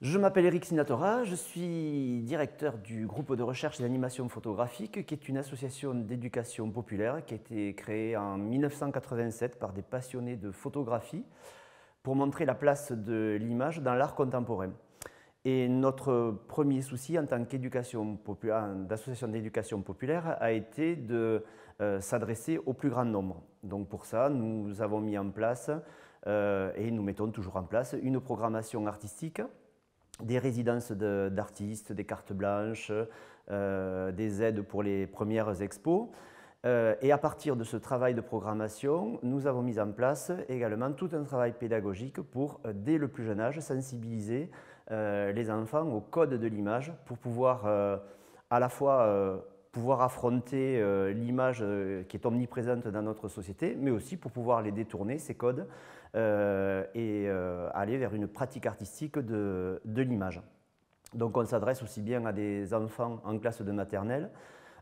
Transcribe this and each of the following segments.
Je m'appelle Eric Sinatora, je suis directeur du groupe de recherche et d'animation photographique, qui est une association d'éducation populaire qui a été créée en 1987 par des passionnés de photographie pour montrer la place de l'image dans l'art contemporain. Et notre premier souci en tant qu'association d'éducation populaire a été de euh, s'adresser au plus grand nombre. Donc pour ça, nous avons mis en place euh, et nous mettons toujours en place une programmation artistique des résidences d'artistes, des cartes blanches, euh, des aides pour les premières expos. Euh, et à partir de ce travail de programmation, nous avons mis en place également tout un travail pédagogique pour, euh, dès le plus jeune âge, sensibiliser les enfants au code de l'image pour pouvoir à la fois pouvoir affronter l'image qui est omniprésente dans notre société, mais aussi pour pouvoir les détourner, ces codes, euh, et euh, aller vers une pratique artistique de, l'image. Donc on s'adresse aussi bien à des enfants en classe de maternelle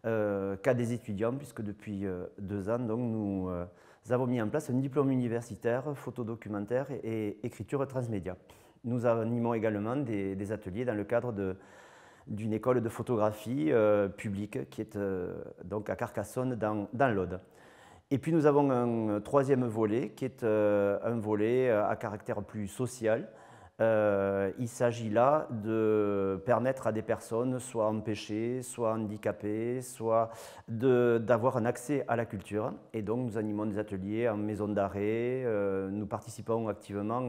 euh, qu'à des étudiants, puisque depuis deux ans, donc, nous, avons mis en place un diplôme universitaire, photodocumentaire et, et écriture transmédia. Nous animons également des, ateliers dans le cadre d'une école de photographie publique qui est donc à Carcassonne dans l'Aude. Et puis nous avons un euh, troisième volet qui est euh, un volet euh, à caractère plus social. il s'agit là de permettre à des personnes soit empêchées, soit handicapées, soit d'avoir un accès à la culture. Et donc nous animons des ateliers en maison d'arrêt, nous participons activement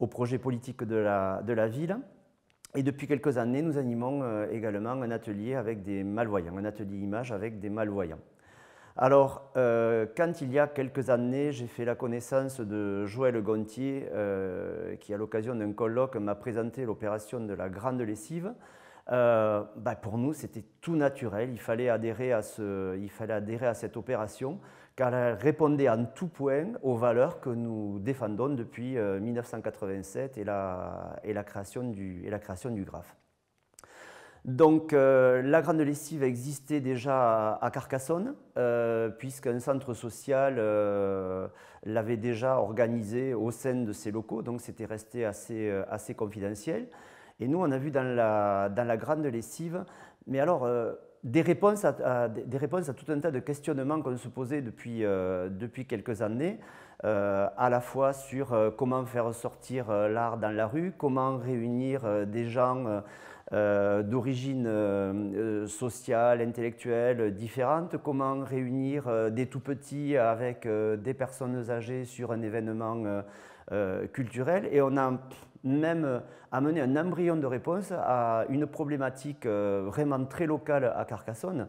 au projet politique de la, de la ville. Et depuis quelques années, nous animons également un atelier avec des malvoyants, un atelier image avec des malvoyants. Alors, euh, quand il y a quelques années, j'ai fait la connaissance de Joël Gontier, euh, qui à l'occasion d'un colloque m'a présenté l'opération de la grande lessive. Euh, bah, pour nous, c'était tout naturel. Il fallait, adhérer à ce, il fallait adhérer à cette opération, car elle répondait en tout point aux valeurs que nous défendons depuis 1987 et la, et la création du, et du donc euh, la grande lessive existait déjà à, Carcassonne, euh, puisqu'un centre social euh, l'avait déjà organisé au sein de ses locaux, donc c'était resté assez, assez, confidentiel. Et nous, on a vu dans la, dans la grande lessive, mais alors, des réponses à, des, réponses à, tout un tas de questionnements qu'on se posait depuis, depuis quelques années. à la fois sur comment faire sortir l'art dans la rue, comment réunir des gens euh, d'origine euh, euh, sociale, intellectuelle différente, comment réunir des tout petits avec des personnes âgées sur un événement culturel. Et on a même amené un embryon de réponse à une problématique vraiment très locale à Carcassonne.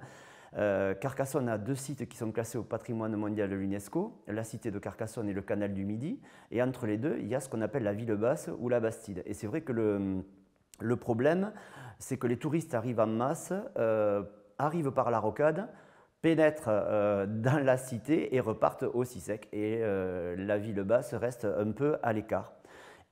Carcassonne a deux sites qui sont classés au patrimoine mondial de l'UNESCO, la cité de Carcassonne et le canal du Midi. Et entre les deux, il y a ce qu'on appelle la ville basse ou la Bastide. Et c'est vrai que le, le problème, c'est que les touristes arrivent en masse, euh, arrivent par la rocade, pénètrent euh, dans la cité et repartent aussi sec. Et euh, la ville basse reste un peu à l'écart.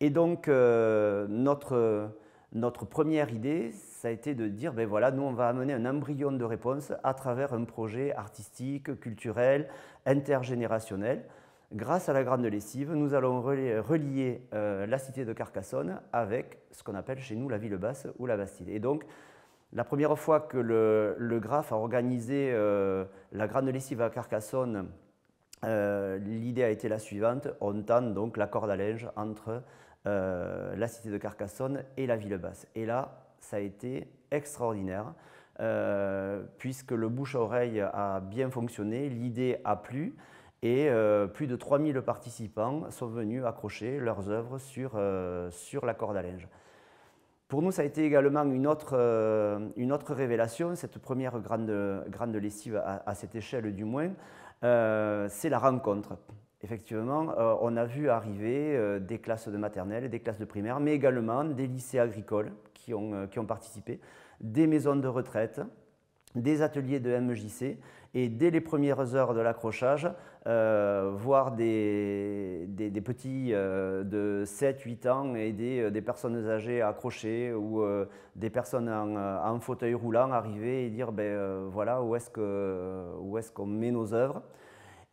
Et donc, notre, notre première idée, ça a été de dire, ben voilà, nous, on va amener un embryon de réponse à travers un projet artistique, culturel, intergénérationnel. Grâce à la grande lessive, nous allons relier euh, la cité de Carcassonne avec ce qu'on appelle chez nous la ville basse ou la Bastille. Et donc, la première fois que le, Graphe a organisé euh, la grande lessive à Carcassonne, euh, l'idée a été la suivante on tend donc la corde à linge entre la cité de Carcassonne et la ville basse. Et là, ça a été extraordinaire. puisque le bouche oreille a bien fonctionné, l'idée a plu, et euh, plus de 3000 participants sont venus accrocher leurs œuvres sur, euh, sur la corde à linge. Pour nous, ça a été également une autre, euh, une autre révélation, cette première grande, grande lessive à, à cette échelle du moins, c'est la rencontre. Effectivement, on a vu arriver des classes de maternelle, des classes de primaire, mais également des lycées agricoles qui ont, qui ont participé, des maisons de retraite, des ateliers de MJC e et dès les premières heures de l'accrochage, euh, voir des, petits euh, de 7-8 ans aider euh, des personnes âgées à accrocher ou des personnes en, fauteuil roulant arriver et dire ben, voilà où est-ce qu'on met nos œuvres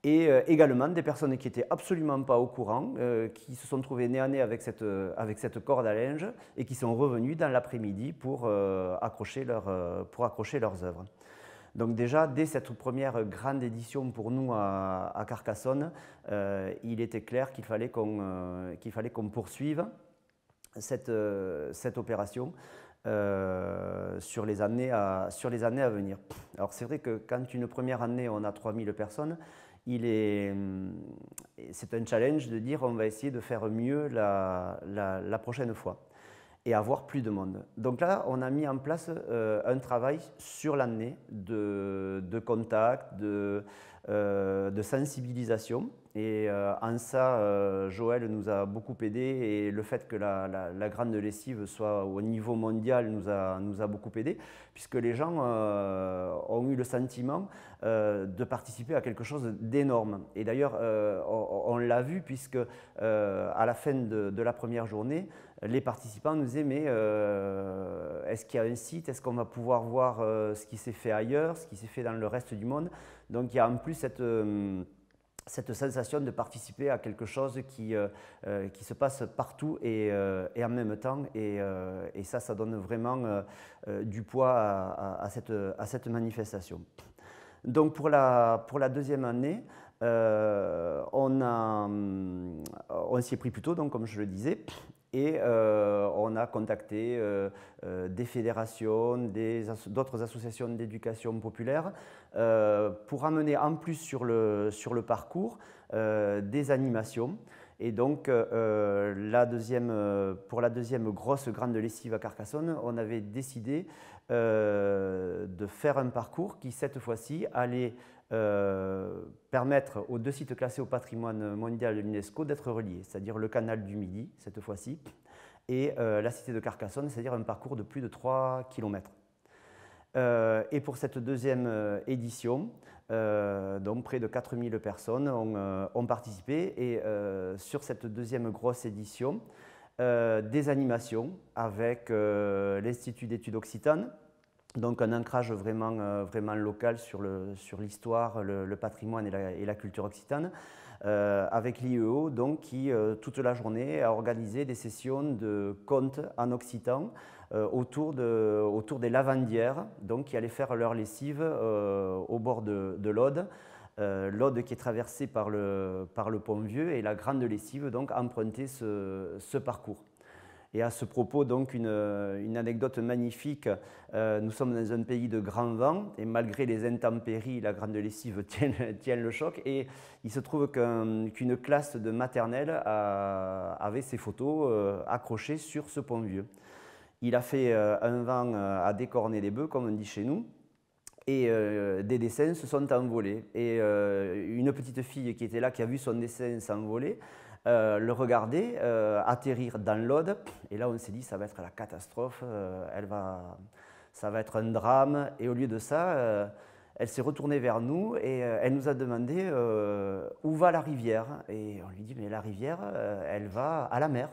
et euh, également des personnes qui n'étaient absolument pas au courant, euh, qui se sont trouvées nez à nez avec cette, euh, avec cette corde à linge et qui sont revenues dans l'après-midi pour, accrocher pour accrocher leurs œuvres. Donc déjà, dès cette première grande édition pour nous à, Carcassonne, il était clair qu'il fallait qu'on poursuive cette, opération. sur, les années à, sur les années à venir. Alors c'est vrai que quand une première année on a 3000 personnes, c'est un challenge de dire on va essayer de faire mieux la, prochaine fois et avoir plus de monde. Donc là, on a mis en place euh, un travail sur l'année de, contact, de euh, sensibilisation et euh, en ça, euh, Joël nous a beaucoup aidé et le fait que la, grande lessive soit au niveau mondial nous a, nous a beaucoup aidé, puisque les gens euh, ont eu le sentiment de participer à quelque chose d'énorme. Et d'ailleurs, on, l'a vu, puisque à la fin de, de, la première journée, les participants nous disaient, mais est-ce qu'il y a un site Est-ce qu'on va pouvoir voir ce qui s'est fait ailleurs, ce qui s'est fait dans le reste du monde Donc il y a en plus cette cette sensation de participer à quelque chose qui, euh, euh, qui se passe partout et, euh, en même temps. Et, ça, ça donne vraiment du poids à, cette, à, cette, manifestation. Donc pour la, pour la deuxième année, on, hum, on s'y est pris plus tôt, donc, comme je le disais, et euh, on a contacté euh, euh, des fédérations, d'autres associations d'éducation populaire pour amener en plus sur le, parcours des animations. Et donc, pour la deuxième grosse grande lessive à Carcassonne, on avait décidé de faire un parcours qui, cette fois-ci, allait euh, permettre aux deux sites classés au patrimoine mondial de l'UNESCO d'être reliés, c'est-à-dire le canal du Midi, cette fois-ci, et euh, la cité de Carcassonne, c'est-à-dire un parcours de plus de 3 km. Euh, et pour cette deuxième édition, donc près de 4000 personnes ont, ont participé. Et sur cette deuxième grosse édition, des animations avec l'Institut d'études occitanes, donc un ancrage vraiment, euh, vraiment local sur l'histoire, sur le, le, patrimoine et la, culture occitane, euh, avec l'IEO qui euh, toute la journée a organisé des sessions de contes en occitan autour, de, autour des lavandières, donc, qui allaient faire leur lessive au bord de, l'Aude. L'Aude qui est traversée par le, par le pont vieux et la grande lessive donc emprunté ce parcours. Et à ce propos, donc, une, euh, anecdote magnifique. Euh, nous sommes dans un pays de grand vent, et malgré les intempéries, la grande lessive tient, le choc. Et il se trouve qu'une classe de maternelle avait ses photos euh, accrochées sur ce pont vieux. Il a fait un vent à décorner les bœufs, comme on dit chez nous et des dessins se sont envolés. Et une petite fille qui était là, qui a vu son dessin s'envoler, euh, le regarder euh, atterrir dans l'Aude. Et là, on s'est dit, ça va être la catastrophe, euh, elle va, ça va être un drame. Et au lieu de ça, elle s'est retournée vers nous et elle nous a demandé où va la rivière. Et on lui dit, mais la rivière, elle va à la mer.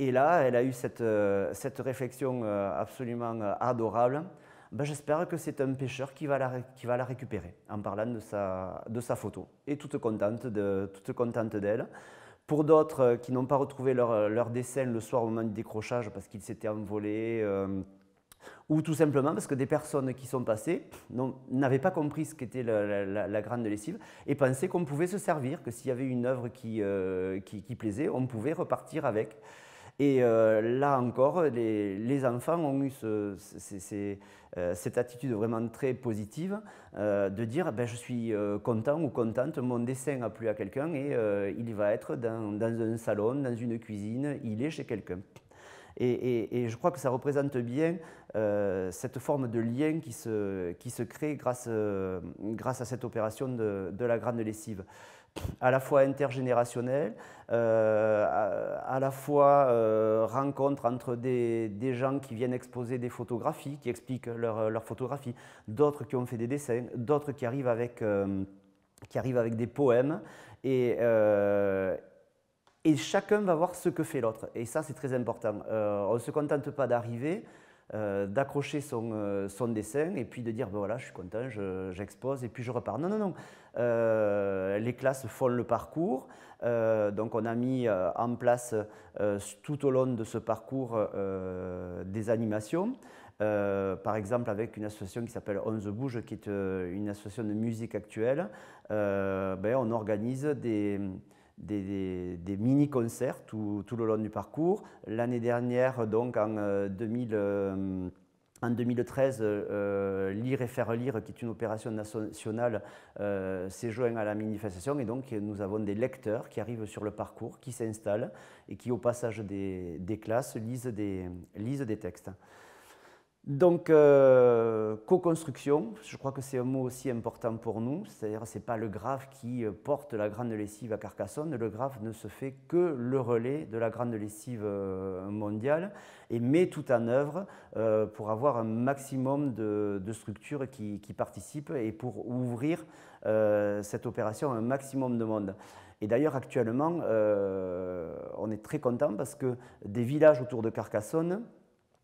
Et là, elle a eu cette réflexion absolument adorable. Ben, j'espère que c'est un pêcheur qui va, la, qui va la récupérer en parlant de sa, de sa photo et toute contente d'elle. Toute contente pour d'autres euh, qui n'ont pas retrouvé euh, leur, dessin le soir au moment du décrochage parce qu'il s'était envolé, euh, ou tout simplement parce que des personnes qui sont passées n'avaient pas compris ce qu'était la, grande lessive et pensaient qu'on pouvait se servir, que s'il y avait une œuvre qui, qui, qui, plaisait, on pouvait repartir avec. Et euh, là encore, les, enfants ont eu euh, cette attitude vraiment très positive euh, de dire ben, je suis content ou contente, mon dessin a plu à quelqu'un et il va être dans, un salon, dans une cuisine, il est chez quelqu'un. Et, je crois que ça représente bien cette forme de lien qui se, crée grâce, à cette opération de la grande lessive à la fois intergénérationnel, euh, à, la fois euh, rencontre entre des, gens qui viennent exposer des photographies, qui expliquent leurs leur photographies, d'autres qui ont fait des dessins, d'autres qui, arrivent avec, euh, des poèmes. Et, et chacun va voir ce que fait l'autre. Et ça, c'est très important. on ne se contente pas d'arriver euh, d'accrocher son, euh, son, dessin et puis de dire ben voilà, je suis content, j'expose et puis je repars. Non, non, non. Euh, les classes font le parcours. donc, on a mis en place tout au long de ce parcours des animations. par exemple avec une association qui s'appelle On the Bouge, qui est une association de musique actuelle, ben, on organise des, des, mini-concerts tout, le long du parcours. L'année dernière, donc en 2013, euh, euh, euh, Lire et faire lire, qui est une opération nationale, s'est joint à la manifestation. Et donc, nous avons des lecteurs qui arrivent sur le parcours, qui s'installent et qui, au passage des, classes, lisent lisent des textes. Donc, euh, co-construction, je crois que c'est un mot aussi important pour nous, c'est-à-dire ce n'est pas le graphe qui euh, porte la grande lessive à Carcassonne, le graphe ne se fait que le relais de la grande lessive euh, mondiale et met tout en œuvre pour avoir un maximum de, structures qui, participent et pour ouvrir cette opération à un maximum de monde. Et d'ailleurs, actuellement, on est très content parce que des villages autour de Carcassonne,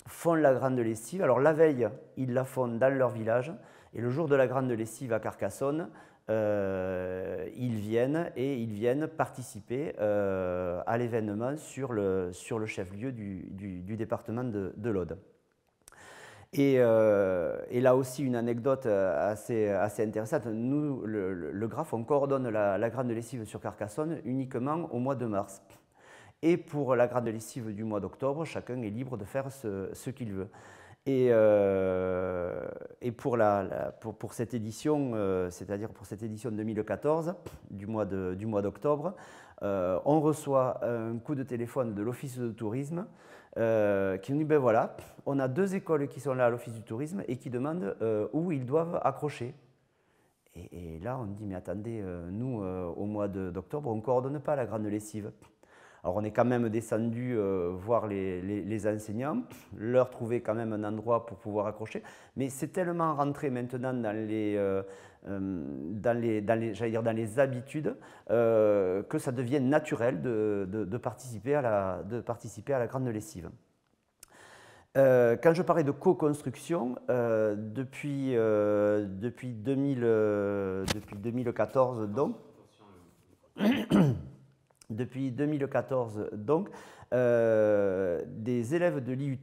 font la grande lessive. Alors la veille, ils la font dans leur village, et le jour de la grande lessive à Carcassonne, euh, ils viennent et ils viennent participer euh, à l'événement sur le, sur le chef-lieu du, département de, l'Aude. Euh, et, là aussi une anecdote assez, assez intéressante, nous, le, Graphe, on coordonne la, la grande lessive sur Carcassonne uniquement au mois de mars. Et pour la grande lessive du mois d'octobre, chacun est libre de faire ce, qu'il veut. Et, euh, pour, cette édition, euh, c'est-à-dire pour cette édition 2014 du mois d'octobre, euh, on reçoit un coup de téléphone de l'Office de tourisme qui nous dit ben voilà, on a deux écoles qui sont là à l'Office du tourisme et qui demandent où ils doivent accrocher. Et, et là, on dit mais attendez, nous, au mois d'octobre, on ne coordonne pas la grande lessive. Alors on est quand même descendu euh, voir les, enseignants, leur trouver quand même un endroit pour pouvoir accrocher. Mais c'est tellement rentré maintenant dans les, euh, euh, dans les, dans les dire dans les habitudes que ça devient naturel de, participer à la, de participer à la grande lessive. quand je parlais de co-construction, depuis, depuis, depuis, 2014, donc, depuis 2014 donc, euh, des élèves de l'IUT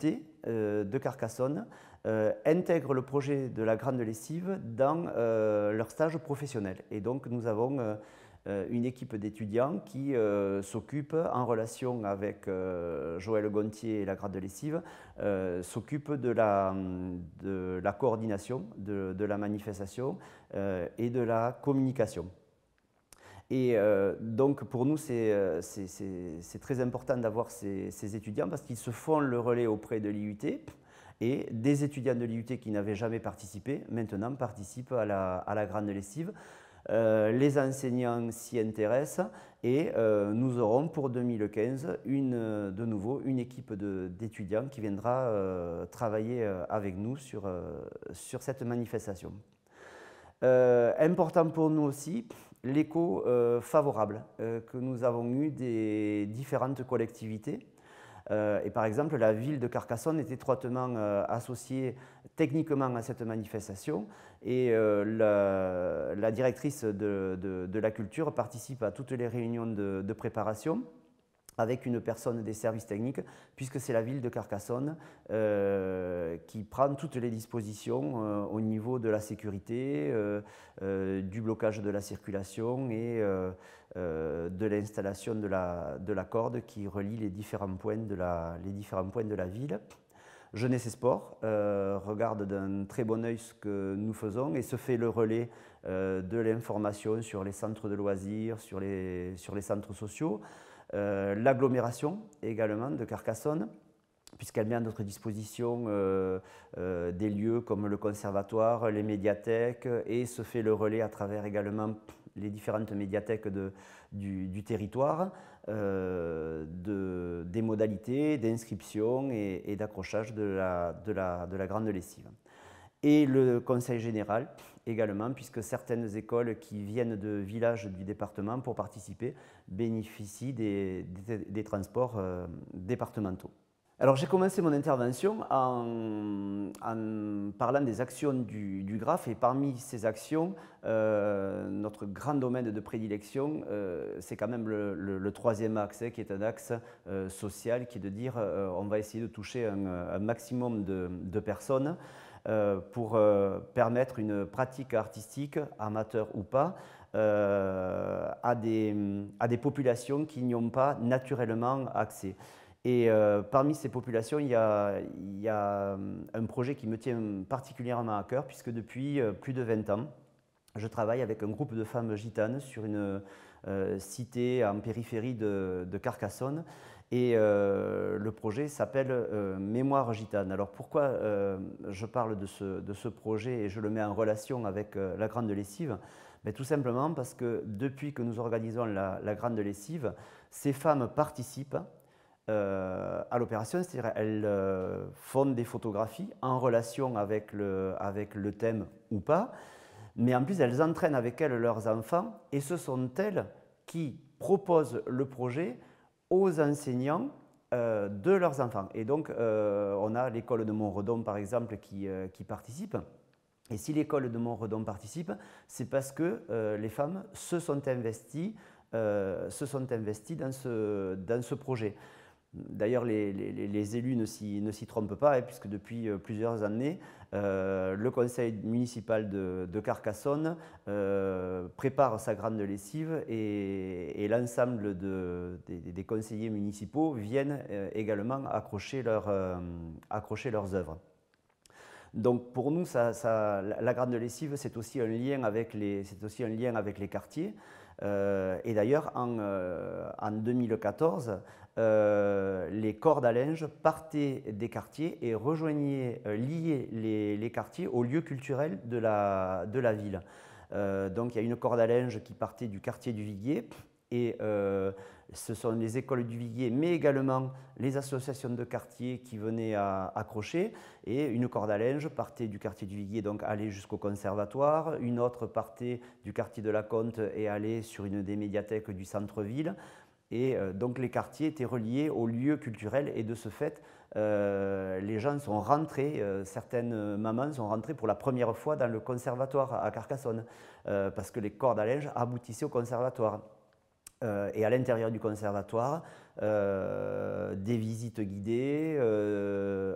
euh, de Carcassonne euh, intègrent le projet de la grande lessive dans leur stage professionnel. Et donc nous avons une équipe d'étudiants qui s'occupe, en relation avec Joël Gontier et la grande lessive, s'occupe de la, coordination, de la manifestation et de la communication. Et euh, donc pour nous, c'est euh, très important d'avoir ces, étudiants parce qu'ils se font le relais auprès de l'IUT. Et des étudiants de l'IUT qui n'avaient jamais participé, maintenant participent à la, grande lessive. Euh, les enseignants s'y intéressent et nous aurons pour 2015 une, de nouveau une équipe d'étudiants qui viendra travailler avec nous sur, sur cette manifestation. important pour nous aussi, l'écho euh, favorable euh, que nous avons eu des différentes collectivités. Euh, et par exemple, la ville de Carcassonne est étroitement associée techniquement à cette manifestation et la, directrice de, la culture participe à toutes les réunions de préparation avec une personne des services techniques, puisque c'est la ville de Carcassonne euh, qui prend toutes les dispositions euh, au niveau de la sécurité, euh, du blocage de la circulation et de l'installation de la, corde qui relie les différents points de la, ville. Jeunesse et Sport euh, regarde d'un très bon œil ce que nous faisons et se fait le relais de l'information sur les centres de loisirs, sur les centres sociaux. Euh, l'agglomération également de Carcassonne, puisqu'elle met à notre disposition euh, euh, des lieux comme le conservatoire, les médiathèques, et se fait le relais à travers également les différentes médiathèques du, territoire, des modalités d'inscription et, d'accrochage de la grande lessive et le conseil général également, puisque certaines écoles qui viennent de villages du département pour participer bénéficient des, transports euh, départementaux. Alors j'ai commencé mon intervention en, parlant des actions du, du, et parmi ces actions, euh, notre grand domaine de prédilection, euh, c'est quand même le, troisième axe, qui est un axe social, qui est de dire on va essayer de toucher un, maximum de, de personnes. Euh, pour euh, permettre une pratique artistique, amateur ou pas, euh, à, des, à des populations qui n'y ont pas naturellement accès. Et parmi ces populations, il y, a, il y, a, un projet qui me tient particulièrement à cœur, puisque depuis plus de 20 ans, je travaille avec un groupe de femmes gitanes sur une cité en périphérie de Carcassonne. Et euh, le projet s'appelle euh, Mémoire gitane. Alors pourquoi euh, je parle de ce, de ce, projet et je le mets en relation avec la Grande Lessive mais ben, tout simplement parce que depuis que nous organisons la, Grande Lessive, ces femmes participent à l'opération, c'est-à-dire elles font des photographies en relation avec le, avec le thème ou pas, mais en plus elles entraînent avec elles leurs enfants et ce sont elles qui proposent le projet aux enseignants euh, de leurs enfants. Et donc, euh, on a l'école de Montredon, par exemple, qui, euh, qui participe. Et si l'école de Montredon participe, c'est parce que les femmes se sont investies, se sont investies dans, ce, dans ce projet. D'ailleurs, les, les, élus ne s'y trompent pas, hein, puisque depuis plusieurs années, euh, le conseil municipal de, Carcassonne euh, prépare sa grande lessive et, l'ensemble des, conseillers municipaux viennent euh, également accrocher, leurs œuvres. Donc pour nous, la grande lessive, c'est aussi, un lien avec les, quartiers. et d'ailleurs, en, en, 2014, euh, les cordes à linge partaient des quartiers et rejoignaient, euh, liaient les, quartiers aux lieux culturels de la, de la ville. Euh, donc il y a une corde à linge qui partait du quartier du Viguier et ce sont les écoles du Viguier, mais également les associations de quartier qui venaient à accrocher. Et une corde à linge partait du quartier du Viguier, donc allait jusqu'au conservatoire. Une autre partait du quartier de la Comte et allait sur une des médiathèques du centre-ville. Et euh, donc les quartiers étaient reliés aux lieux culturels et de ce fait, euh, les gens sont rentrés, euh, certaines mamans sont rentrées pour la première fois dans le conservatoire à Carcassonne, parce que les cordes à linge aboutissaient au conservatoire. et à l'intérieur du conservatoire, des visites guidées,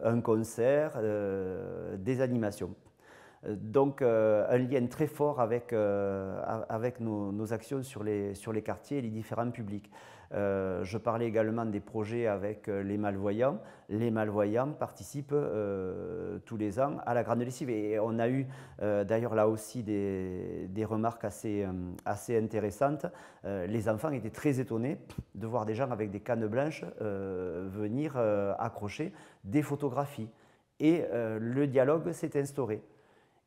un concert, des animations. Donc un lien très fort avec, nos, actions sur les quartiers et les différents publics. Euh, je parlais également des projets avec euh, les malvoyants. Les malvoyants participent euh, tous les ans à la grande lessive. Et on a eu d'ailleurs là aussi des, remarques assez, assez intéressantes. les enfants étaient très étonnés de voir des gens avec des cannes blanches venir accrocher des photographies. Et le dialogue s'est instauré.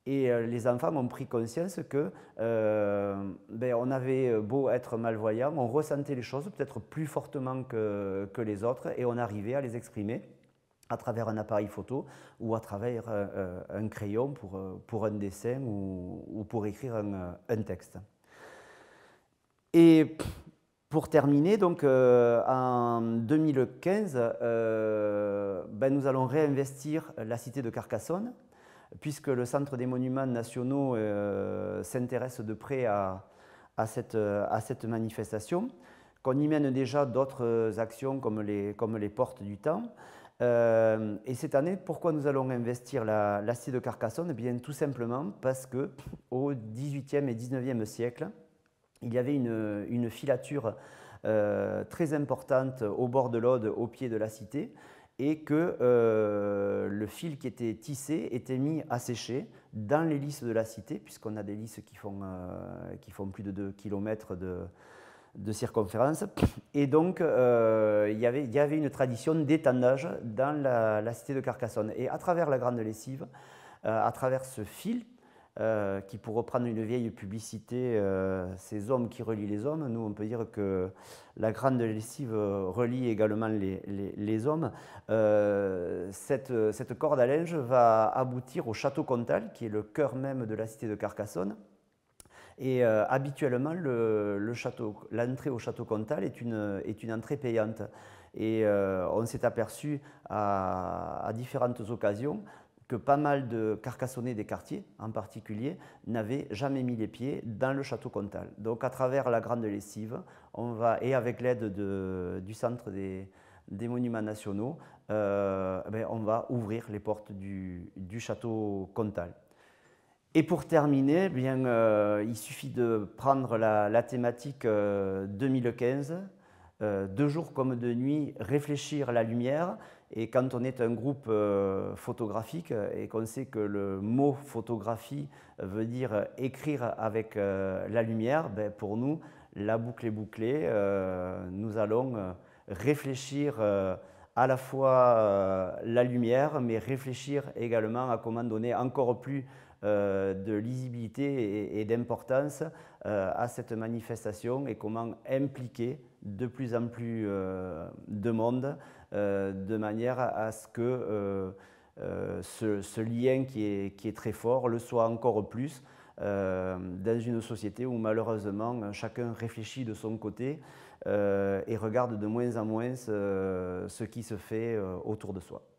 Et euh, les enfants ont pris conscience que euh, ben, on avait beau être malvoyants, on ressentait les choses peut-être plus fortement que, les autres et on arrivait à les exprimer à travers un appareil photo ou à travers euh, un crayon pour, un dessin ou, pour écrire un, texte. Et pour terminer, donc, en 2015, ben, nous allons réinvestir la cité de Carcassonne puisque le Centre des monuments nationaux euh, s'intéresse de près à, cette, manifestation, qu'on y mène déjà d'autres actions comme les, portes du temps. Euh, et cette année, pourquoi nous allons investir l'acier de Carcassonne eh bien, Tout simplement parce que au XVIIIe et XIXe siècle, il y avait une, filature euh, très importante au bord de l'Aude, au pied de la cité, et que euh, le fil qui était tissé était mis à sécher dans les lisses de la cité, puisqu'on a des lisses qui font, euh, qui font plus de 2 km de, circonférence. Et donc, euh, y il y avait une tradition d'étendage dans la, la, cité de Carcassonne. Et à travers la grande lessive, euh, à travers ce fil euh, qui, pour reprendre une vieille publicité, euh, ces hommes qui relient les hommes, nous on peut dire que la grande lessive euh, relie également les, hommes. cette, corde à linge va aboutir au château Comtal, qui est le cœur même de la cité de Carcassonne. Et habituellement, le, l'entrée au château Comtal est une, entrée payante. Et on s'est aperçu à différentes occasions que pas mal de carcassonnés des quartiers, en particulier, n'avaient jamais mis les pieds dans le château comtal. Donc à travers la grande lessive, on va, et avec l'aide du centre des, monuments nationaux, euh, ben, on va ouvrir les portes du, château comtal. Et pour terminer, bien, euh, il suffit de prendre la, thématique 2015, euh, deux jours comme de nuit, réfléchir la lumière. Et quand on est un groupe euh, photographique et qu'on sait que le mot photographie veut dire écrire avec euh, la lumière, ben, pour nous, la boucle est bouclée. Euh, nous allons réfléchir à la fois la lumière, mais réfléchir également à comment donner encore plus de lisibilité et, d'importance à cette manifestation et comment impliquer de plus en plus de monde euh, de manière à ce que euh, euh, ce, lien qui est, très fort le soit encore plus dans une société où malheureusement chacun réfléchit de son côté et regarde de moins en moins ce qui se fait autour de soi.